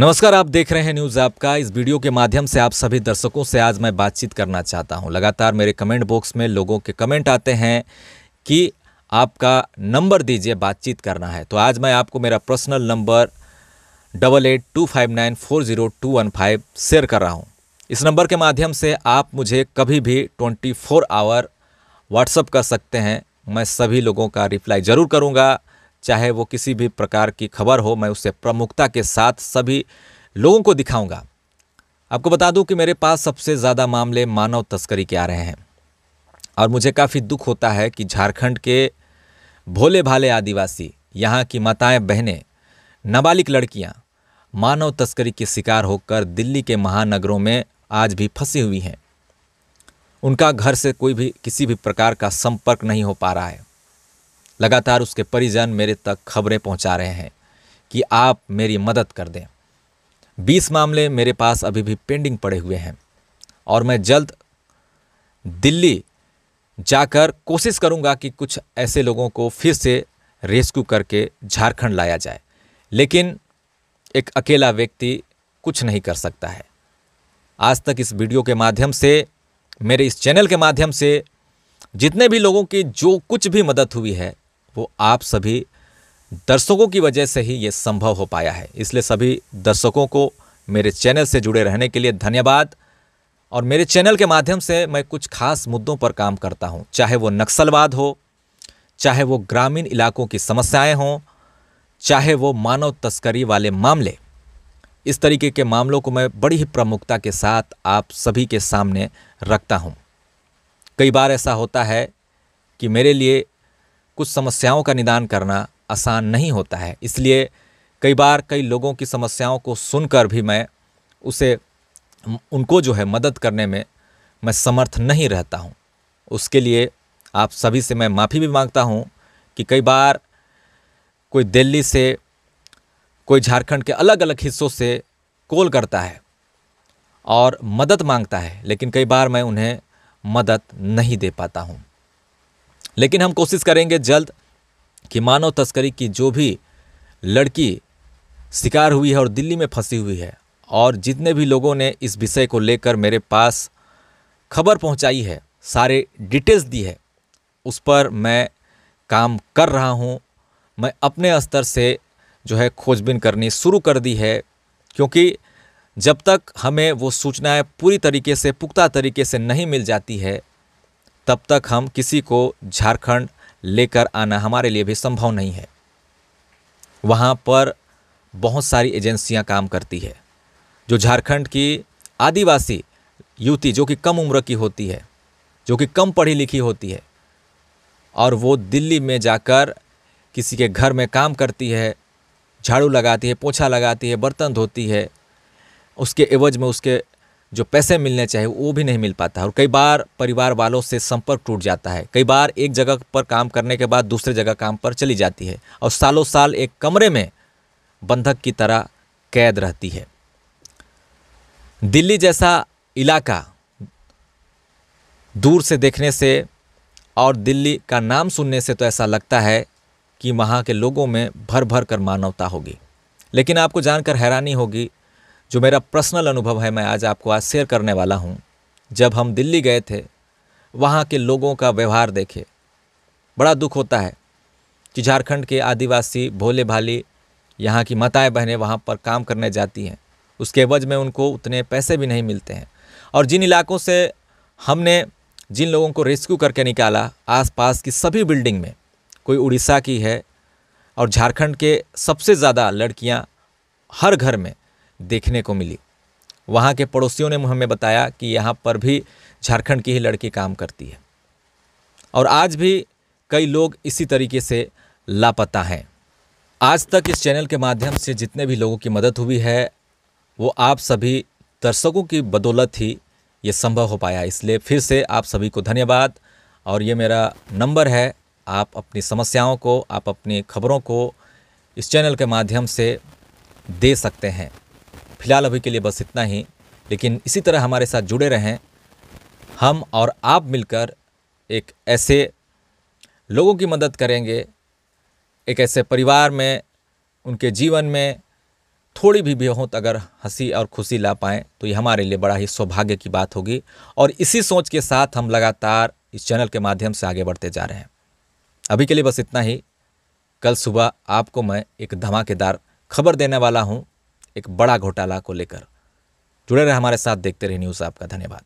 नमस्कार आप देख रहे हैं न्यूज़ आपका इस वीडियो के माध्यम से आप सभी दर्शकों से आज मैं बातचीत करना चाहता हूं लगातार मेरे कमेंट बॉक्स में लोगों के कमेंट आते हैं कि आपका नंबर दीजिए बातचीत करना है तो आज मैं आपको मेरा personal number double eight two five nine four zero two one five share कर रहा हूँ इस नंबर के माध्यम से आप मुझे कभी भी ट्वेंटी फोर आवर व्हाट्सअप कर सकते हैं मैं सभी लोगों का रिप्लाई ज़रूर करूँगा चाहे वो किसी भी प्रकार की खबर हो मैं उसे प्रमुखता के साथ सभी लोगों को दिखाऊंगा आपको बता दूं कि मेरे पास सबसे ज़्यादा मामले मानव तस्करी के आ रहे हैं और मुझे काफ़ी दुख होता है कि झारखंड के भोले भाले आदिवासी यहाँ की माताएँ बहनें नाबालिग लड़कियाँ मानव तस्करी के शिकार होकर दिल्ली के महानगरों में आज भी फंसी हुई हैं उनका घर से कोई भी किसी भी प्रकार का संपर्क नहीं हो पा रहा है लगातार उसके परिजन मेरे तक खबरें पहुंचा रहे हैं कि आप मेरी मदद कर दें बीस मामले मेरे पास अभी भी पेंडिंग पड़े हुए हैं और मैं जल्द दिल्ली जाकर कोशिश करूंगा कि कुछ ऐसे लोगों को फिर से रेस्क्यू करके झारखंड लाया जाए लेकिन एक अकेला व्यक्ति कुछ नहीं कर सकता है आज तक इस वीडियो के माध्यम से मेरे इस चैनल के माध्यम से जितने भी लोगों की जो कुछ भी मदद हुई है वो आप सभी दर्शकों की वजह से ही ये संभव हो पाया है इसलिए सभी दर्शकों को मेरे चैनल से जुड़े रहने के लिए धन्यवाद और मेरे चैनल के माध्यम से मैं कुछ खास मुद्दों पर काम करता हूँ चाहे वो नक्सलवाद हो चाहे वो ग्रामीण इलाकों की समस्याएं हों चाहे वो मानव तस्करी वाले मामले इस तरीके के मामलों को मैं बड़ी ही प्रमुखता के साथ आप सभी के सामने रखता हूँ कई बार ऐसा होता है कि मेरे लिए कुछ समस्याओं का निदान करना आसान नहीं होता है इसलिए कई बार कई लोगों की समस्याओं को सुनकर भी मैं उसे उनको जो है मदद करने में मैं समर्थ नहीं रहता हूँ उसके लिए आप सभी से मैं माफ़ी भी मांगता हूँ कि कई बार कोई दिल्ली से कोई झारखंड के अलग अलग हिस्सों से कॉल करता है और मदद मांगता है लेकिन कई बार मैं उन्हें मदद नहीं दे पाता हूँ लेकिन हम कोशिश करेंगे जल्द कि मानव तस्करी की जो भी लड़की शिकार हुई है और दिल्ली में फंसी हुई है और जितने भी लोगों ने इस विषय को लेकर मेरे पास खबर पहुंचाई है सारे डिटेल्स दी है उस पर मैं काम कर रहा हूं मैं अपने स्तर से जो है खोजबीन करनी शुरू कर दी है क्योंकि जब तक हमें वो सूचनाएं पूरी तरीके से पुख्ता तरीके से नहीं मिल जाती है तब तक हम किसी को झारखंड लेकर आना हमारे लिए भी संभव नहीं है वहाँ पर बहुत सारी एजेंसियाँ काम करती है जो झारखंड की आदिवासी युवती जो कि कम उम्र की होती है जो कि कम पढ़ी लिखी होती है और वो दिल्ली में जाकर किसी के घर में काम करती है झाड़ू लगाती है पोछा लगाती है बर्तन धोती है उसके एवज में उसके जो पैसे मिलने चाहिए वो भी नहीं मिल पाता है और कई बार परिवार वालों से संपर्क टूट जाता है कई बार एक जगह पर काम करने के बाद दूसरे जगह काम पर चली जाती है और सालों साल एक कमरे में बंधक की तरह कैद रहती है दिल्ली जैसा इलाका दूर से देखने से और दिल्ली का नाम सुनने से तो ऐसा लगता है कि वहाँ के लोगों में भर भर कर मानवता होगी लेकिन आपको जानकर हैरानी होगी जो मेरा पर्सनल अनुभव है मैं आज आपको आज शेयर करने वाला हूँ जब हम दिल्ली गए थे वहाँ के लोगों का व्यवहार देखे बड़ा दुख होता है कि झारखंड के आदिवासी भोले भाली यहाँ की माताएँ बहनें वहाँ पर काम करने जाती हैं उसके एवज में उनको उतने पैसे भी नहीं मिलते हैं और जिन इलाकों से हमने जिन लोगों को रेस्क्यू करके निकाला आसपास की सभी बिल्डिंग में कोई उड़ीसा की है और झारखंड के सबसे ज़्यादा लड़कियाँ हर घर में देखने को मिली वहाँ के पड़ोसियों ने हमें बताया कि यहाँ पर भी झारखंड की ही लड़की काम करती है और आज भी कई लोग इसी तरीके से लापता हैं आज तक इस चैनल के माध्यम से जितने भी लोगों की मदद हुई है वो आप सभी दर्शकों की बदौलत ही ये संभव हो पाया इसलिए फिर से आप सभी को धन्यवाद और ये मेरा नंबर है आप अपनी समस्याओं को आप अपनी खबरों को इस चैनल के माध्यम से दे सकते हैं फ़िलहाल अभी के लिए बस इतना ही लेकिन इसी तरह हमारे साथ जुड़े रहें हम और आप मिलकर एक ऐसे लोगों की मदद करेंगे एक ऐसे परिवार में उनके जीवन में थोड़ी भी बेहोत अगर हंसी और खुशी ला पाएँ तो ये हमारे लिए बड़ा ही सौभाग्य की बात होगी और इसी सोच के साथ हम लगातार इस चैनल के माध्यम से आगे बढ़ते जा रहे हैं अभी के लिए बस इतना ही कल सुबह आपको मैं एक धमाकेदार खबर देने वाला हूँ एक बड़ा घोटाला को लेकर जुड़े रहे हमारे साथ देखते रहे न्यूज़ आपका धन्यवाद